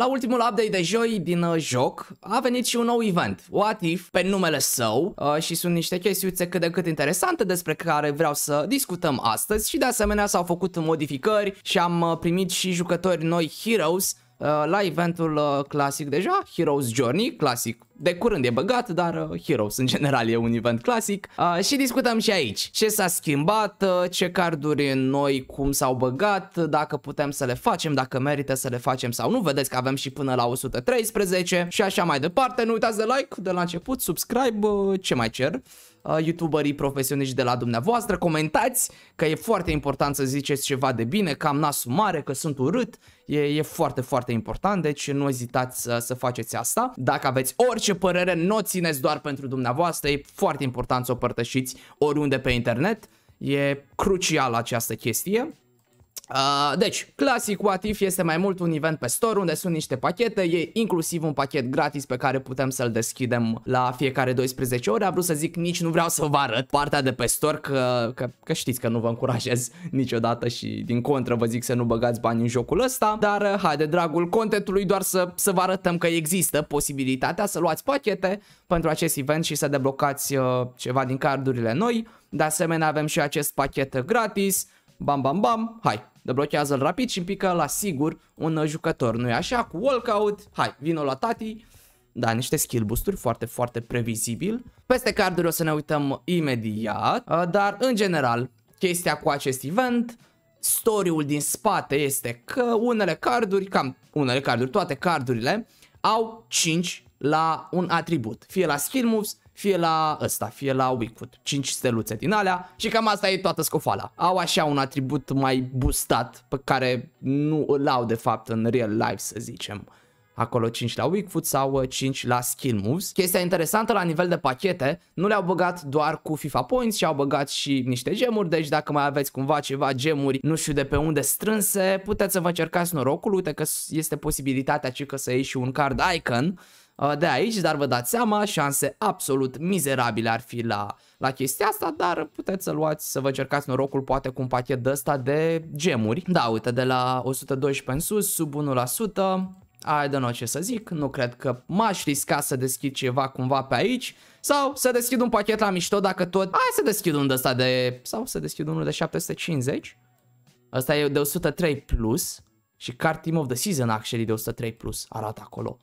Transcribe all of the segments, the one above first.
La ultimul update de joi din uh, joc a venit și un nou event, What If, pe numele său uh, și sunt niște chestiuțe cât de cât interesante despre care vreau să discutăm astăzi și de asemenea s-au făcut modificări și am uh, primit și jucători noi Heroes uh, la eventul uh, clasic deja, Heroes Journey, clasic de curând e băgat, dar uh, Heroes în general e un event clasic. Uh, și discutăm și aici ce s-a schimbat, uh, ce carduri noi cum s-au băgat, dacă putem să le facem, dacă merită să le facem sau nu. Vedeți că avem și până la 113 și așa mai departe. Nu uitați de like de la început, subscribe, uh, ce mai cer uh, youtuberii profesioniști de la dumneavoastră, comentați că e foarte important să ziceți ceva de bine, că am nasul mare, că sunt urât, e, e foarte, foarte important, deci nu ezitați să, să faceți asta. Dacă aveți orice orice părere nu o țineți doar pentru dumneavoastră, e foarte important să o părtășiți oriunde pe internet, e crucial această chestie. Uh, deci, clasic What If este mai mult un event pe store unde sunt niște pachete, e inclusiv un pachet gratis pe care putem să-l deschidem la fiecare 12 ore. Am vrut să zic nici nu vreau să vă arăt partea de pe store că, că, că știți că nu vă încurajez niciodată și din contră vă zic să nu băgați bani în jocul ăsta, dar uh, haide dragul contentului doar să, să vă arătăm că există posibilitatea să luați pachete pentru acest event și să deblocați uh, ceva din cardurile noi. De asemenea avem și acest pachet gratis. Bam, bam, bam, hai, deblochează-l rapid și împică la sigur un uh, jucător, nu-i așa? Cu walkout, hai, vino la tati, da, niște skill boost-uri foarte, foarte previzibil. Peste carduri o să ne uităm imediat, uh, dar în general, chestia cu acest event, story-ul din spate este că unele carduri, cam unele carduri, toate cardurile, au 5 la un atribut, fie la skill moves, fie la ăsta, fie la Wicked, 5 steluțe din alea și cam asta e toată scofala. Au așa un atribut mai boostat pe care nu îl au de fapt în real life să zicem acolo 5 la weak foot sau 5 uh, la skill moves. Chestia interesantă la nivel de pachete, nu le-au băgat doar cu FIFA Points și au băgat și niște gemuri, deci dacă mai aveți cumva ceva gemuri, nu știu de pe unde strânse, puteți să vă încercați norocul, uite că este posibilitatea ci că să iei și un card icon uh, de aici, dar vă dați seama, șanse absolut mizerabile ar fi la, la chestia asta, dar puteți să luați, să vă încercați norocul poate cu un pachet de ăsta de gemuri. Da, uite, de la 112 în sus, sub 1%, I don't know ce să zic, nu cred că m-aș risca să deschid ceva cumva pe aici sau să deschid un pachet la mișto dacă tot, hai să deschid unul de ăsta de, sau să deschid unul de 750 Asta e de 103 plus și card team of the season actually de 103 plus arată acolo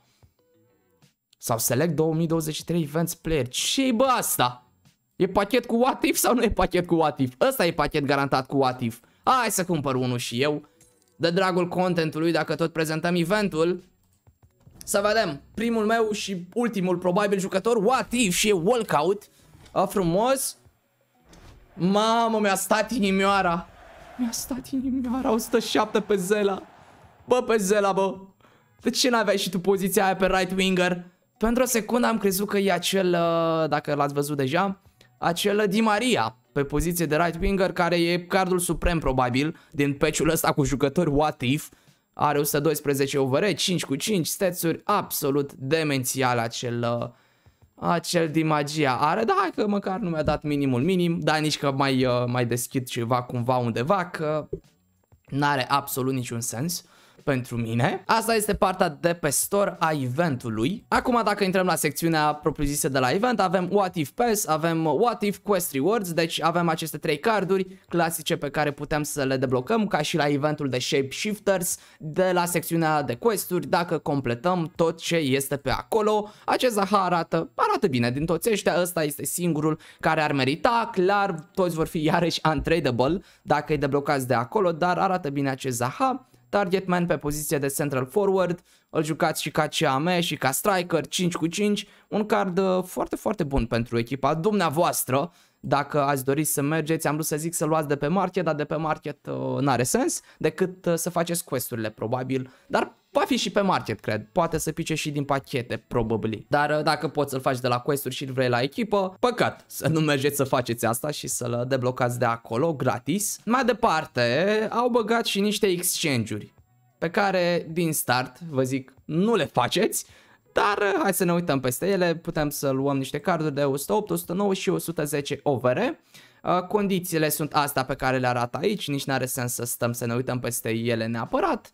sau select 2023 events player, ce bă asta? E pachet cu What If sau nu e pachet cu What If? Ăsta e pachet garantat cu What If. Hai să cumpăr unul și eu de dragul contentului, dacă tot prezentăm eventul. Să vedem, primul meu și ultimul probabil jucător, What If și e Walkout. A, frumos. Mamă, mi-a stat inimioara. Mi-a stat inimioara, 107 pe Zela. Bă, pe Zela, bă. De ce n-aveai și tu poziția aia pe right winger? Pentru o secundă am crezut că e acel, uh, dacă l-ați văzut deja, acel Di Maria pe poziție de right winger, care e cardul suprem probabil din patch-ul ăsta cu jucători what if. Are 112 over, 5 cu 5, stats absolut demențial acel, uh, acel din magia are. Da, hai că măcar nu mi-a dat minimul minim, dar nici că mai, uh, mai deschid ceva cumva undeva, că n-are absolut niciun sens pentru mine. Asta este partea de pe store a eventului. Acum dacă intrăm la secțiunea propriu-zisă de la event, avem What If Pass, avem What If Quest Rewards, deci avem aceste trei carduri clasice pe care putem să le deblocăm, ca și la eventul de Shape Shifters, de la secțiunea de questuri, dacă completăm tot ce este pe acolo. Acest aha arată, arată bine din toți ăștia, ăsta este singurul care ar merita, clar toți vor fi iarăși untradeable dacă îi deblocați de acolo, dar arată bine acest aha target man pe poziția de central forward, îl jucați și ca CAM și ca striker 5 cu 5, un card uh, foarte foarte bun pentru echipa dumneavoastră, dacă ați dori să mergeți, am vrut să zic să luați de pe market, dar de pe market uh, n-are sens, decât uh, să faceți questurile probabil, dar Va fi și pe market, cred. Poate să pice și din pachete, probabil. Dar uh, dacă poți să-l faci de la quest-uri și vrei la echipă, păcat să nu mergeți să faceți asta și să-l deblocați de acolo, gratis. Mai departe, au băgat și niște exchange-uri pe care din start vă zic nu le faceți, dar uh, hai să ne uităm peste ele, putem să luăm niște carduri de 108, 109 și 110 over. Uh, condițiile sunt astea pe care le arată aici, nici nu are sens să stăm să ne uităm peste ele neapărat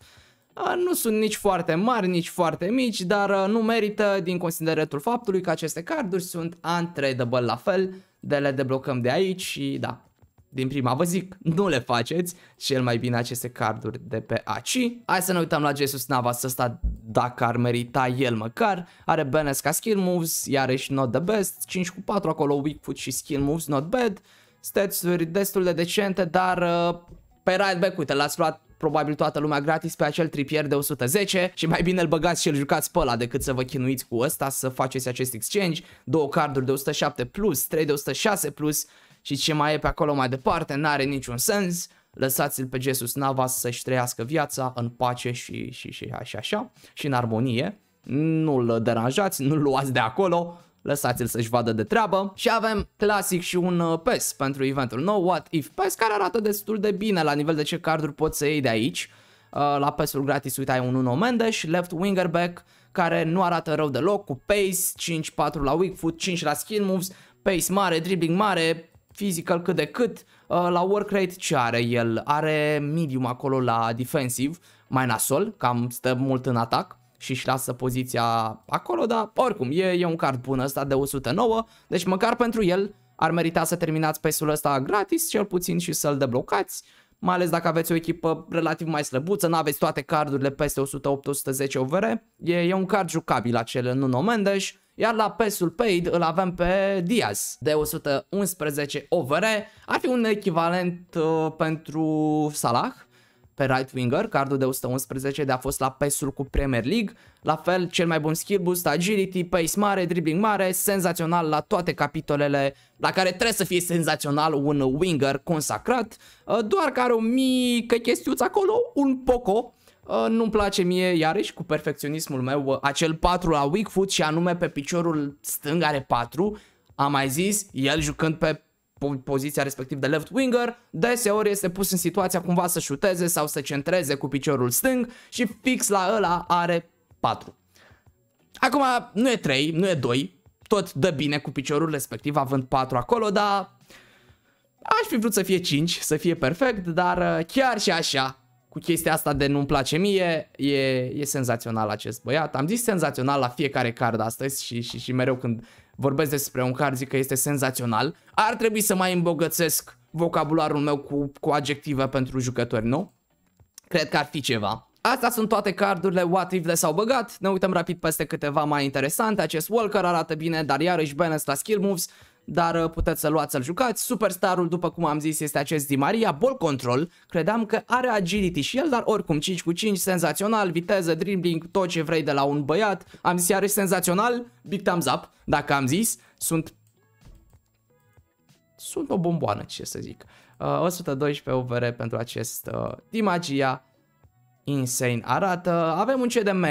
nu sunt nici foarte mari, nici foarte mici, dar uh, nu merită din consideratul faptului că aceste carduri sunt untradable la fel, de le deblocăm de aici și da, din prima vă zic, nu le faceți cel mai bine aceste carduri de pe AC. Hai să ne uităm la Jesus Navas ăsta dacă ar merita el măcar. Are Benes ca skill moves, iarăși not the best, 5 cu 4 acolo weak foot și skill moves not bad. stats destul de decente, dar uh, pe right back, uite, l-ați luat probabil toată lumea gratis pe acel tripier de 110 și mai bine îl băgați și îl jucați pe ăla decât să vă chinuiți cu ăsta să faceți acest exchange, două carduri de 107 plus, 3 de 106 plus și ce mai e pe acolo mai departe, n-are niciun sens, lăsați-l pe Jesus Navas să-și trăiască viața în pace și, și, și și așa și în armonie, nu-l deranjați, nu-l luați de acolo, lăsați-l să-și vadă de treabă și avem clasic și un uh, PES pentru eventul nou, What If PES, care arată destul de bine la nivel de ce carduri poți să iei de aici. Uh, la PES-ul gratis, uite, ai un 1 Mendes, left winger back, care nu arată rău deloc, cu pace, 5-4 la weak foot, 5 la skin moves, pace mare, dribbling mare, physical cât de cât, uh, la work rate ce are el? Are medium acolo la defensive, mai nasol, cam stă mult în atac și își lasă poziția acolo, dar oricum e, e un card bun ăsta de 109, deci măcar pentru el ar merita să terminați pace-ul ăsta gratis, cel puțin și să-l deblocați, mai ales dacă aveți o echipă relativ mai slăbuță, nu aveți toate cardurile peste 108-110 OVR, e, e un card jucabil acel Nuno Mendes, iar la pesul paid îl avem pe Diaz de 111 OVR, ar fi un echivalent uh, pentru Salah, pe right winger, cardul de 111 de a fost la pesul cu Premier League, la fel cel mai bun skill boost, agility, pace mare, dribbling mare, senzațional la toate capitolele la care trebuie să fie senzațional un winger consacrat, uh, doar că are o mică chestiuță acolo, un poco, uh, nu-mi place mie iarăși cu perfecționismul meu uh, acel 4 la weak foot și anume pe piciorul stâng are 4, am mai zis, el jucând pe poziția respectiv de left winger, deseori este pus în situația cumva să șuteze sau să centreze cu piciorul stâng și fix la ăla are 4. Acum nu e 3, nu e 2, tot dă bine cu piciorul respectiv având 4 acolo, dar aș fi vrut să fie 5, să fie perfect, dar uh, chiar și așa cu chestia asta de nu-mi place mie, e, e senzațional acest băiat. Am zis senzațional la fiecare card astăzi și, și, și mereu când vorbesc despre un card zic că este senzațional. Ar trebui să mai îmbogățesc vocabularul meu cu, cu adjective pentru jucători, nu? Cred că ar fi ceva. Astea sunt toate cardurile What If le s-au băgat, ne uităm rapid peste câteva mai interesante, acest Walker arată bine, dar iarăși Bennett la skill moves, dar uh, puteți să luați să-l jucați. Superstarul, după cum am zis, este acest Di Maria, ball control, credeam că are agility și el, dar oricum 5 cu 5, senzațional, viteză, dribbling, tot ce vrei de la un băiat. Am zis iarăși senzațional, big thumbs up, dacă am zis, sunt sunt o bomboană, ce să zic. Uh, 112 OVR pentru acest uh, Magia. Insane arată. Avem un CDM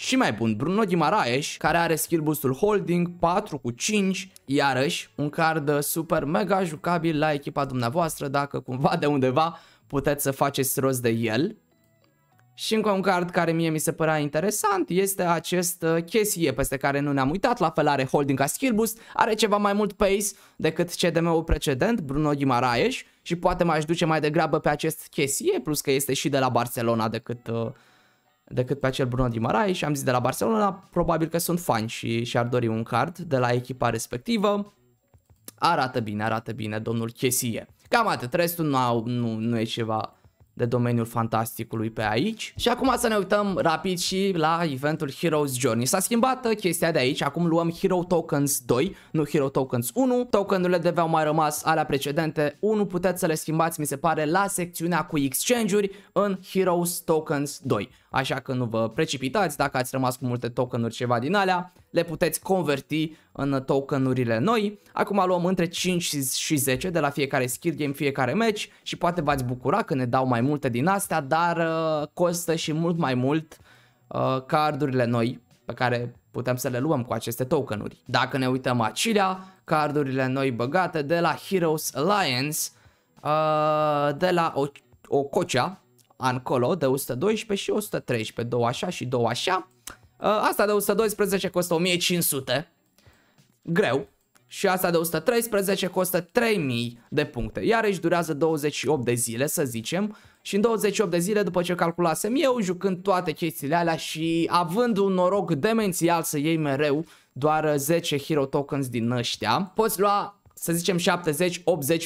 și mai bun, Bruno Dimaraes, care are skill ul holding 4 cu 5, iarăși un card super mega jucabil la echipa dumneavoastră dacă cumva de undeva puteți să faceți rost de el. Și încă un card care mie mi se părea interesant este acest uh, chesie peste care nu ne-am uitat, la fel are holding ca skill boost, are ceva mai mult pace decât CDM-ul precedent, Bruno Gimaraes, și poate m-aș duce mai degrabă pe acest chesie, plus că este și de la Barcelona decât uh, decât pe acel Bruno Di Marai și am zis de la Barcelona, probabil că sunt fani și și-ar dori un card de la echipa respectivă. Arată bine, arată bine domnul Chesie. Cam atât, restul nu, au, nu, nu e ceva de domeniul fantasticului pe aici. Și acum să ne uităm rapid și la eventul Heroes Journey. S-a schimbat uh, chestia de aici, acum luăm Hero Tokens 2, nu Hero Tokens 1. Tokenurile de au mai rămas alea precedente, 1 puteți să le schimbați, mi se pare, la secțiunea cu exchange-uri în Heroes Tokens 2. Așa că nu vă precipitați, dacă ați rămas cu multe tokenuri ceva din alea, le puteți converti în tokenurile noi. Acum luăm între 5 și 10 de la fiecare skill game, fiecare match și poate v-ați bucura că ne dau mai multe din astea, dar uh, costă și mult mai mult uh, cardurile noi pe care putem să le luăm cu aceste tokenuri. Dacă ne uităm acelea, cardurile noi băgate de la Heroes Alliance, uh, de la Ococea, Ancolo de 112 și 113, două așa și două așa. Asta de 112 costă 1500, greu și asta de 113 costă 3000 de puncte. Iar aici durează 28 de zile, să zicem, și în 28 de zile după ce calculasem eu, jucând toate chestiile alea și având un noroc demențial să iei mereu doar 10 hero tokens din ăștia, poți lua, să zicem, 70-80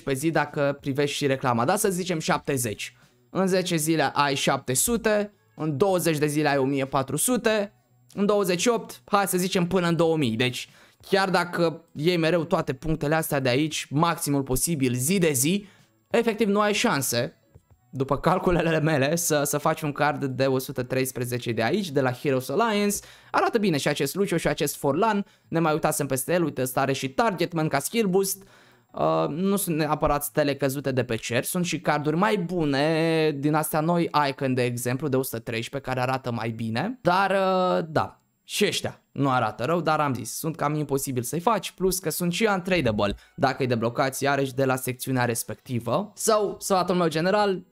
pe zi dacă privești și reclama, da? Să zicem 70. În 10 zile ai 700, în 20 de zile ai 1400, în 28, hai să zicem până în 2000, deci Chiar dacă iei mereu toate punctele astea de aici, maximul posibil, zi de zi, efectiv nu ai șanse, după calculele mele, să, să faci un card de 113 de aici, de la Heroes Alliance. Arată bine și acest Lucio și acest Forlan, ne mai uitasem peste el, uite, ăsta are și Targetman ca skill boost. Uh, nu sunt neapărat stele căzute de pe cer, sunt și carduri mai bune din astea noi, Icon de exemplu, de 113, care arată mai bine, dar uh, da, și ăștia nu arată rău, dar am zis, sunt cam imposibil să-i faci, plus că sunt și untradable dacă îi deblocați iarăși de la secțiunea respectivă. Sau, sfatul meu general,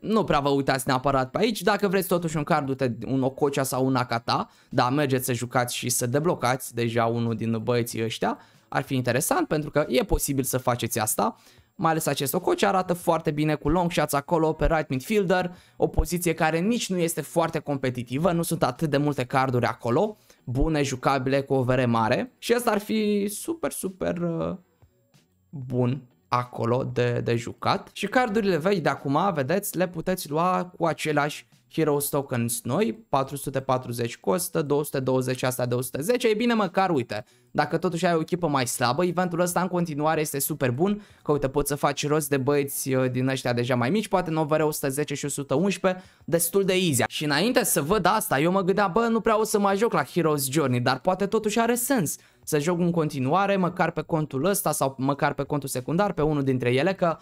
nu prea vă uitați neapărat pe aici, dacă vreți totuși un card, du un Ococea sau un Akata, da, mergeți să jucați și să deblocați deja unul din băieții ăștia, ar fi interesant pentru că e posibil să faceți asta mai ales acest Ococi arată foarte bine cu long shots acolo pe right midfielder, o poziție care nici nu este foarte competitivă, nu sunt atât de multe carduri acolo, bune, jucabile, cu o vere mare și asta ar fi super, super uh, bun acolo de, de jucat și cardurile vechi de acum, vedeți, le puteți lua cu același Hero Tokens noi, 440 costă, 220 asta de 110, e bine măcar, uite, dacă totuși ai o echipă mai slabă, eventul ăsta în continuare este super bun, că uite poți să faci rost de băieți uh, din ăștia deja mai mici, poate în over 110 și 111, destul de easy. Și înainte să văd asta, eu mă gândeam, bă, nu prea o să mai joc la Heroes Journey, dar poate totuși are sens să joc în continuare, măcar pe contul ăsta sau măcar pe contul secundar, pe unul dintre ele, că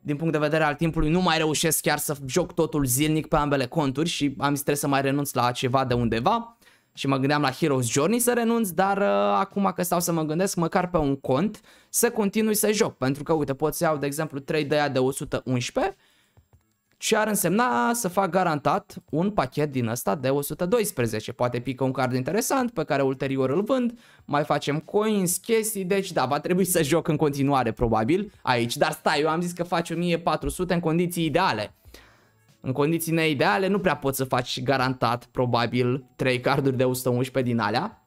din punct de vedere al timpului nu mai reușesc chiar să joc totul zilnic pe ambele conturi și am trebuie să mai renunț la ceva de undeva și mă gândeam la Heroes Journey să renunț, dar uh, acum că stau să mă gândesc măcar pe un cont să continui să joc, pentru că uite pot să iau de exemplu 3 de aia de 111 și ar însemna să fac garantat un pachet din ăsta de 112, poate pică un card interesant pe care ulterior îl vând, mai facem coins, chestii, deci da, va trebui să joc în continuare probabil aici, dar stai, eu am zis că faci 1400 în condiții ideale în condiții neideale nu prea poți să faci garantat probabil 3 carduri de 111 din alea,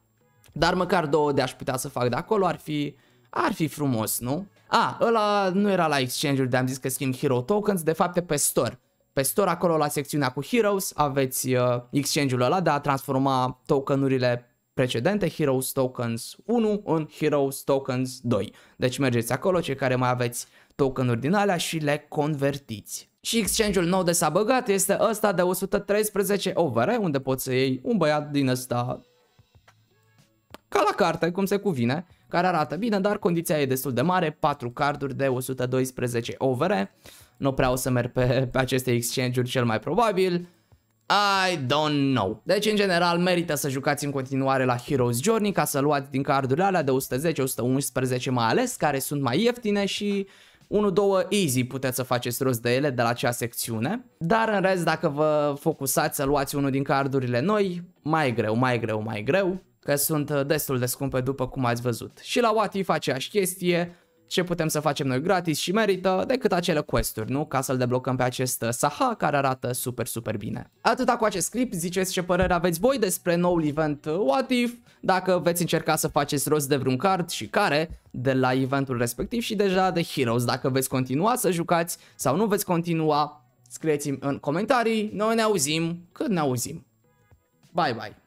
dar măcar două de aș putea să fac de acolo ar fi, ar fi frumos, nu? A, ăla nu era la exchange-uri de am zis că schimb Hero Tokens, de fapt e pe store. Pe store acolo la secțiunea cu Heroes aveți uh, exchange-ul ăla de a transforma tokenurile precedente Heroes Tokens 1 în Heroes Tokens 2. Deci mergeți acolo, cei care mai aveți tokenuri din alea și le convertiți. Și exchange-ul nou de s-a băgat este ăsta de 113 over, unde poți să iei un băiat din ăsta ca la carte, cum se cuvine, care arată bine, dar condiția e destul de mare, 4 carduri de 112 over. Nu prea o să merg pe, pe aceste exchange-uri cel mai probabil. I don't know. Deci, în general, merită să jucați în continuare la Heroes Journey ca să luați din cardurile alea de 110, 111 mai ales, care sunt mai ieftine și 1, două easy puteți să faceți rost de ele de la acea secțiune, dar în rest dacă vă focusați să luați unul din cardurile noi, mai greu, mai greu, mai greu, că sunt uh, destul de scumpe după cum ați văzut. Și la What If aceeași chestie, ce putem să facem noi gratis și merită decât acele questuri, nu? Ca să-l deblocăm pe acest uh, Saha care arată super, super bine. Atâta cu acest clip, ziceți ce părere aveți voi despre noul event uh, What If, dacă veți încerca să faceți rost de vreun card și care de la eventul respectiv și deja de Heroes, dacă veți continua să jucați sau nu veți continua, scrieți-mi în comentarii, noi ne auzim când ne auzim. Bye, bye!